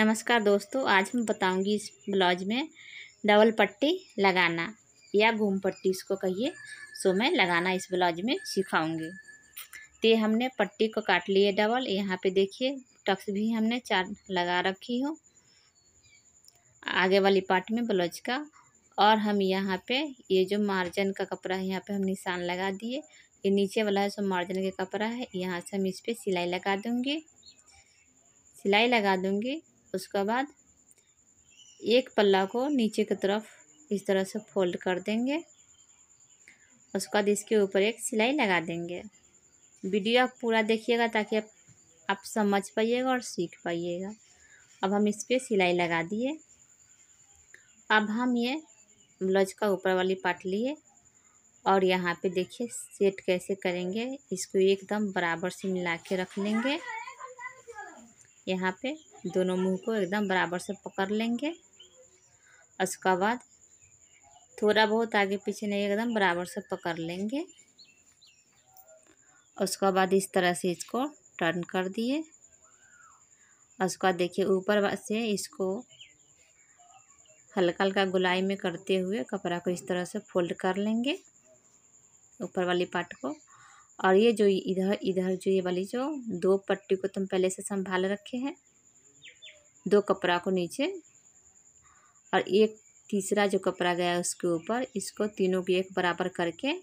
नमस्कार दोस्तों आज हम बताऊंगी इस ब्लाउज में डबल पट्टी लगाना या घूम पट्टी इसको कहिए सो मैं लगाना इस ब्लाउज में सिखाऊंगी तो हमने पट्टी को काट लिए डबल यहाँ पे देखिए टक्स भी हमने चार लगा रखी हो आगे वाली पार्ट में ब्लाउज का और हम यहाँ पे ये जो मार्जिन का कपड़ा है यहाँ पे हम निशान लगा दिए ये नीचे वाला है सो मार्जिन का कपड़ा है यहाँ से हम इस पर सिलाई लगा दूँगी सिलाई लगा दूँगी उसके बाद एक पल्ला को नीचे की तरफ इस तरह से फोल्ड कर देंगे उसके बाद इसके ऊपर एक सिलाई लगा देंगे वीडियो आप पूरा देखिएगा ताकि आप, आप समझ पाइएगा और सीख पाइएगा अब हम इस पर सिलाई लगा दिए अब हम ये ब्लाउज का ऊपर वाली पार्ट लिए और यहाँ पे देखिए सेट कैसे करेंगे इसको एकदम बराबर से मिला के रख लेंगे यहाँ पे दोनों मुंह को एकदम बराबर से पकड़ लेंगे उसका बाद थोड़ा बहुत आगे पीछे नहीं एकदम बराबर से पकड़ लेंगे उसके बाद इस तरह से इसको टर्न कर दिए उसके बाद देखिए ऊपर से इसको हल्का हल्का गुलाई में करते हुए कपड़ा को इस तरह से फोल्ड कर लेंगे ऊपर वाली पार्ट को और ये जो इधर इधर जो ये वाली जो दो पट्टी को तुम पहले से संभाल रखे हैं दो कपड़ा को नीचे और एक तीसरा जो कपड़ा गया उसके ऊपर इसको तीनों को एक बराबर करके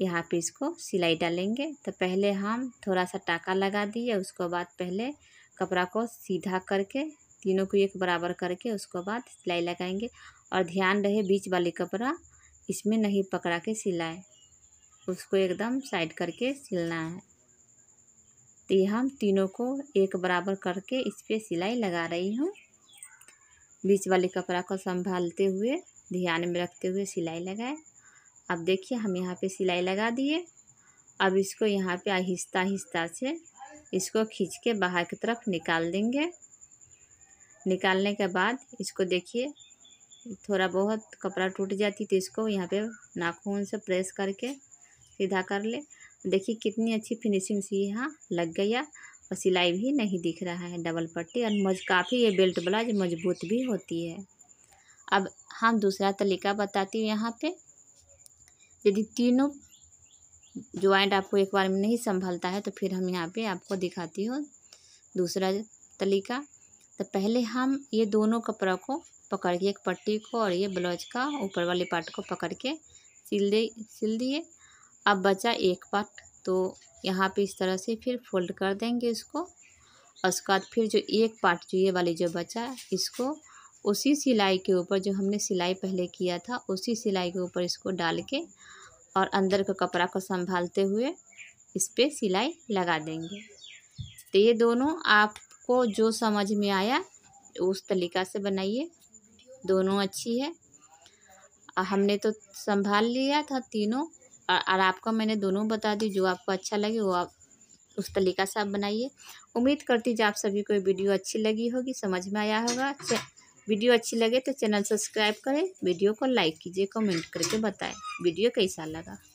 यहाँ पे इसको सिलाई डालेंगे तो पहले हम थोड़ा सा टाका लगा दिए उसको बाद पहले कपड़ा को सीधा करके तीनों को एक बराबर करके उसको बाद सिलाई लगाएंगे और ध्यान रहे बीच वाली कपड़ा इसमें नहीं पकड़ा के सिलाए उसको एकदम साइड करके सिलना है तो ये हम तीनों को एक बराबर करके इस पर सिलाई लगा रही हूँ बीच वाले कपड़ा को संभालते हुए ध्यान में रखते हुए सिलाई लगाए अब देखिए हम यहाँ पे सिलाई लगा दिए अब इसको यहाँ पे आहिस्ता आहिस्ता से इसको खींच के बाहर की तरफ निकाल देंगे निकालने के बाद इसको देखिए थोड़ा बहुत कपड़ा टूट जाती तो इसको यहाँ पे नाखून से प्रेस करके सीधा कर ले देखिए कितनी अच्छी फिनिशिंग सी यहाँ लग गई है और सिलाई भी नहीं दिख रहा है डबल पट्टी और मज काफ़ी ये बेल्ट ब्लाउज मजबूत भी होती है अब हम दूसरा तरीका बताती हूँ यहाँ पे यदि तीनों ज्वाइंट आपको एक बार में नहीं संभलता है तो फिर हम यहाँ पे आपको दिखाती हूँ दूसरा तरीका तो पहले हम ये दोनों कपड़ों को पकड़ के एक पट्टी को और ये ब्लाउज का ऊपर वाले पार्ट को पकड़ के सिल दे सिल दिए अब बचा एक पार्ट तो यहाँ पे इस तरह से फिर फोल्ड कर देंगे इसको और उसके बाद फिर जो एक पार्ट जो ये वाली जो बचा इसको उसी सिलाई के ऊपर जो हमने सिलाई पहले किया था उसी सिलाई के ऊपर इसको डाल के और अंदर का कपड़ा को संभालते हुए इस पर सिलाई लगा देंगे तो ये दोनों आपको जो समझ में आया उस तरीका से बनाइए दोनों अच्छी है हमने तो संभाल लिया था तीनों और आपको मैंने दोनों बता दी जो आपको अच्छा लगे वो आप उस तरीका से आप बनाइए उम्मीद करती हूँ आप सभी को वीडियो अच्छी लगी होगी समझ में आया होगा वीडियो अच्छी लगे तो चैनल सब्सक्राइब करें वीडियो को लाइक कीजिए कमेंट करके बताएं वीडियो कैसा लगा